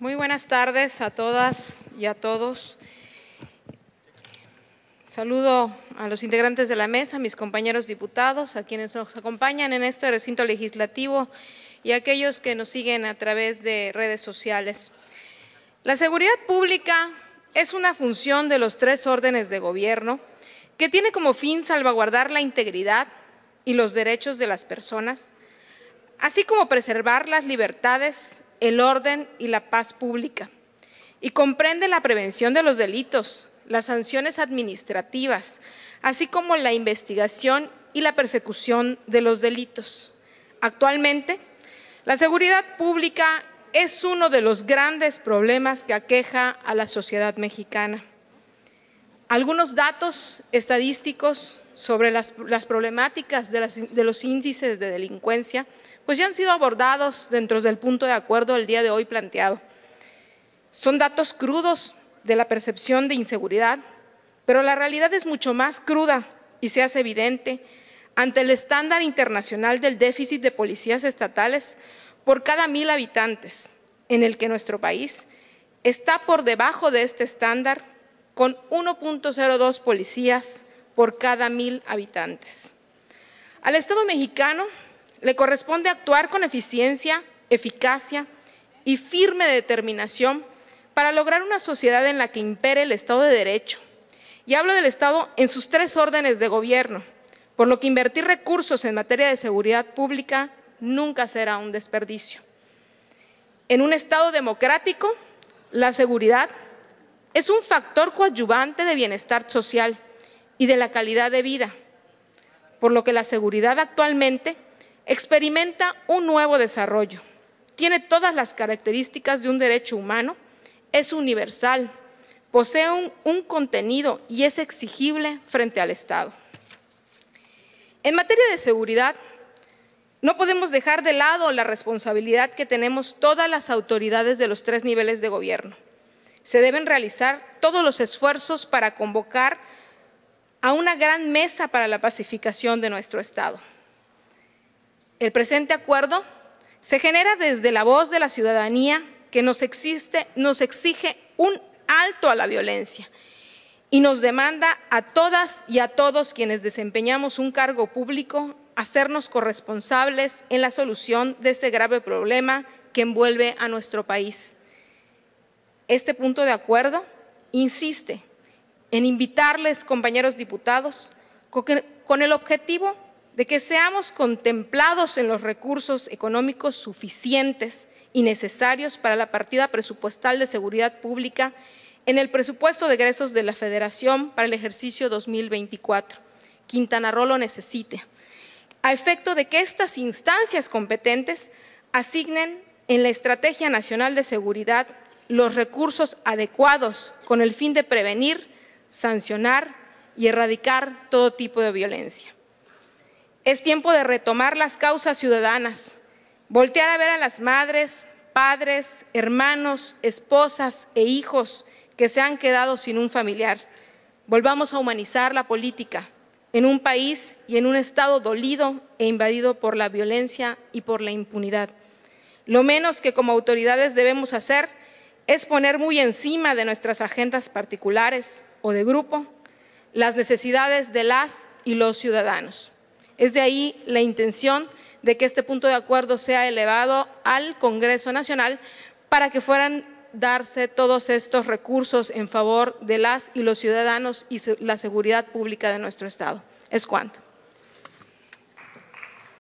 Muy buenas tardes a todas y a todos. Saludo a los integrantes de la mesa, a mis compañeros diputados, a quienes nos acompañan en este recinto legislativo y a aquellos que nos siguen a través de redes sociales. La seguridad pública es una función de los tres órdenes de gobierno que tiene como fin salvaguardar la integridad y los derechos de las personas, así como preservar las libertades el orden y la paz pública y comprende la prevención de los delitos, las sanciones administrativas, así como la investigación y la persecución de los delitos. Actualmente, la seguridad pública es uno de los grandes problemas que aqueja a la sociedad mexicana. Algunos datos estadísticos sobre las, problemáticas de, de los índices de delincuencia pues ya han sido abordados dentro del punto de acuerdo del día de hoy planteado. Son datos crudos de la percepción de inseguridad, pero la realidad es mucho más cruda y se hace evidente ante el estándar internacional del déficit de policías estatales por cada mil habitantes, en el que nuestro país está por debajo de este estándar con 1.02 policías por cada mil habitantes. Al Estado mexicano le corresponde actuar con eficiencia, eficacia y firme determinación para lograr una sociedad en la que impere el Estado de Derecho. Y hablo del Estado en sus tres órdenes de gobierno, por lo que invertir recursos en materia de seguridad pública nunca será un desperdicio. En un Estado democrático, la seguridad es un factor coadyuvante de bienestar social y de la calidad de vida, por lo que la seguridad actualmente experimenta un nuevo desarrollo, tiene todas las características de un derecho humano, es universal, posee un, contenido y es exigible frente al Estado. En materia de seguridad, no podemos dejar de lado la responsabilidad que tenemos todas las autoridades de los tres niveles de gobierno. Se deben realizar todos los esfuerzos para convocar a una gran mesa para la pacificación de nuestro Estado. El presente acuerdo se genera desde la voz de la ciudadanía que nos, existe, nos exige un alto a la violencia y nos demanda a todas y a todos quienes desempeñamos un cargo público hacernos corresponsables en la solución de este grave problema que envuelve a nuestro país. Este punto de acuerdo insiste en invitarles, compañeros diputados, con el objetivo de que seamos contemplados en los recursos económicos suficientes y necesarios para la partida presupuestal de seguridad pública en el presupuesto de egresos de la Federación para el ejercicio 2024. Quintana Roo lo necesite, a efecto de que estas instancias competentes asignen en la Estrategia Nacional de Seguridad los recursos adecuados con el fin de prevenir, sancionar y erradicar todo tipo de violencia. Es tiempo de retomar las causas ciudadanas, voltear a ver a las madres, padres, hermanos, esposas e hijos que se han quedado sin un familiar. Volvamos a humanizar la política en un país y en un Estado dolido e invadido por la violencia y por la impunidad. Lo menos que como autoridades debemos hacer es poner muy encima de nuestras agendas particulares o de grupo las necesidades de las y los ciudadanos. Es de ahí la intención de que este punto de acuerdo sea elevado al Congreso Nacional para que fueran darse todos estos recursos en favor de las y los ciudadanos y la seguridad pública de nuestro Estado. Es cuanto.